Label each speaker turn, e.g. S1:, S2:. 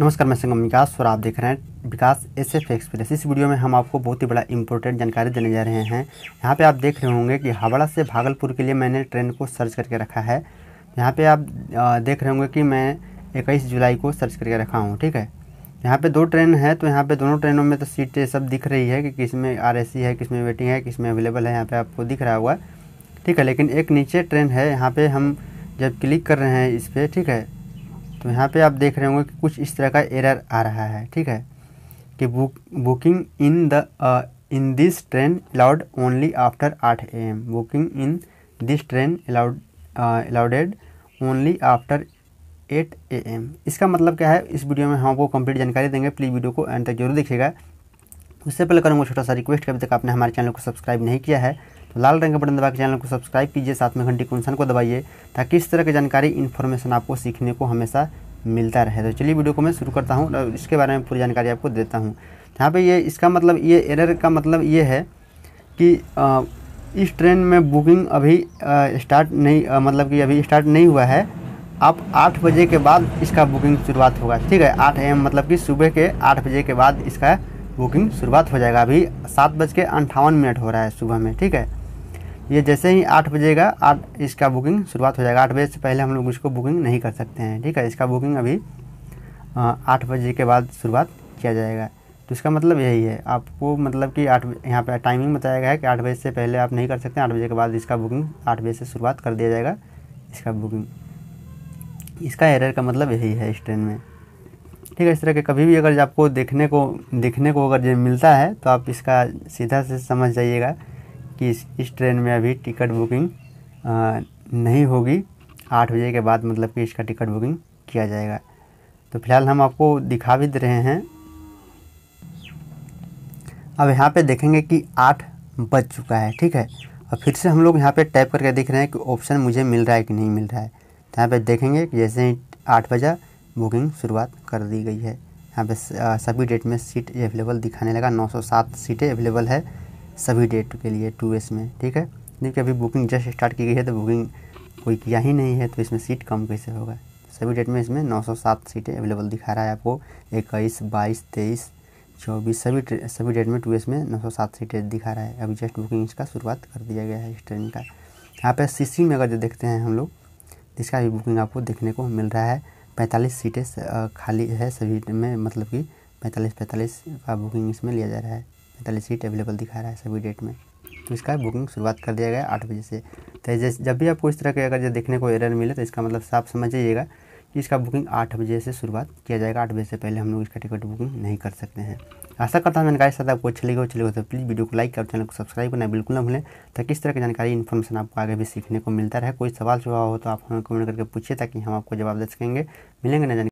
S1: नमस्कार मैं संगम विकास और आप देख रहे हैं विकास एस एफ एक्सप्रेस इस वीडियो में हम आपको बहुत ही बड़ा इंपॉर्टेंट जानकारी देने जा रहे हैं यहाँ पे आप देख रहे होंगे कि हावड़ा से भागलपुर के लिए मैंने ट्रेन को सर्च करके रखा है यहाँ पे आप देख रहे होंगे कि मैं इक्कीस जुलाई को सर्च करके रखा हूँ ठीक है यहाँ पर दो ट्रेन है तो यहाँ पर दोनों ट्रेनों में तो सीटें सब दिख रही है कि किस में आर है किस में वेटिंग है किस में अवेलेबल है यहाँ पर आपको दिख रहा हुआ ठीक है लेकिन एक नीचे ट्रेन है यहाँ पर हम जब क्लिक कर रहे हैं इस पर ठीक है तो यहाँ पे आप देख रहे होंगे कि कुछ इस तरह का एरर आ रहा है ठीक है कि book booking in the in this train allowed only after आठ A M booking in this train allowed allowed only after eight A M इसका मतलब क्या है इस वीडियो में हम आपको कंप्लीट जानकारी देंगे प्लीज़ वीडियो को एंड तक जरूर देखिएगा उससे पहले करूँगा छोटा सा रिक्वेस्ट कि अभी तक आपने हमारे चैनल को सब्सक्राइब नहीं किया है तो लाल रंग का बटन दबा के चैनल को सब्सक्राइब कीजिए साथ में घंटी कुंसन को दबाइए ताकि इस तरह की जानकारी इन्फॉर्मेशन आपको सीखने को हमेशा मिलता रहे तो चलिए वीडियो को मैं शुरू करता हूँ और इसके बारे में पूरी जानकारी आपको देता हूँ यहाँ पर ये इसका मतलब ये एरर का मतलब ये है कि इस ट्रेन में बुकिंग अभी स्टार्ट नहीं मतलब कि अभी स्टार्ट नहीं हुआ है आप आठ बजे के बाद इसका बुकिंग शुरुआत होगा ठीक है आठ एम मतलब कि सुबह के आठ बजे के बाद इसका बुकिंग शुरुआत हो जाएगा अभी सात बज के अंठावन मिनट हो रहा है सुबह में ठीक है ये जैसे ही आठ बजेगा आठ इसका बुकिंग शुरुआत हो जाएगा आठ बजे से पहले हम लोग इसको बुकिंग नहीं कर सकते हैं ठीक है इसका बुकिंग अभी आठ बजे के बाद शुरुआत किया जाएगा तो इसका मतलब यही है आपको मतलब कि आठ यहाँ पर टाइमिंग बताया गया है कि आठ बजे से पहले आप नहीं कर सकते आठ बजे के बाद इसका बुकिंग आठ बजे से शुरुआत कर दिया जाएगा इसका बुकिंग इसका एरर का मतलब यही है इस ट्रेन में ठीक है इस तरह के कभी भी अगर आपको देखने को देखने को अगर जो मिलता है तो आप इसका सीधा से समझ जाइएगा कि इस इस ट्रेन में अभी टिकट बुकिंग नहीं होगी आठ बजे के बाद मतलब कि इसका टिकट बुकिंग किया जाएगा तो फिलहाल हम आपको दिखा भी दे रहे हैं अब यहाँ पे देखेंगे कि आठ बज चुका है ठीक है और फिर से हम लोग यहाँ पे टाइप करके देख रहे हैं कि ऑप्शन मुझे मिल रहा है कि नहीं मिल रहा है तो यहाँ पर देखेंगे कि जैसे ही आठ बजा बुकिंग शुरुआत कर दी गई है यहाँ पे सभी डेट में सीट अवेलेबल दिखाने लगा 907 सीटें अवेलेबल है सभी डेट के लिए टू एस में ठीक है देखिए अभी बुकिंग जस्ट स्टार्ट की गई है तो बुकिंग कोई किया ही नहीं है तो इसमें सीट कम कैसे होगा सभी डेट में इसमें 907 सीटें अवेलेबल दिखा रहा है आपको इक्कीस बाईस तेईस चौबीस सभी सभी डेट में टू एस में 907 सीटें दिखा रहा है अभी जस्ट बुकिंग इसका शुरुआत कर दिया गया है इस ट्रेन का यहाँ पर सी में अगर जो देखते हैं हम लोग इसका भी बुकिंग आपको देखने को मिल रहा है पैंतालीस सीटें खाली है सभी में मतलब कि पैंतालीस पैंतालीस का बुकिंग इसमें लिया जा रहा है पैंतालीस सीट अवेलेबल दिखा रहा है सभी डेट में तो इसका बुकिंग शुरुआत कर दिया गया आठ बजे से तो जैसे जब भी आपको इस तरह के अगर जो देखने को एरर मिले तो इसका मतलब साफ समझिएगा कि इसका बुकिंग आठ बजे से शुरुआत किया जाएगा आठ बजे से पहले हम लोग इसका टिकट बुकिंग नहीं कर सकते हैं आशा करता हूँ जानकारी साथ आपको अच्छी लगी हो चलेगा तो प्लीज़ वीडियो को लाइक और चैनल को सब्सक्राइब करना बिल्कुल ना भूलें ताकि इस तरह की जानकारी इन्फॉर्मेशन आपको आगे भी सीखने को मिलता रहे कोई सवाल सुझाव हो तो आप हमें कमेंट करके पूछिए ताकि हम आपको जवाब दे सकेंगे मिलेंगे ना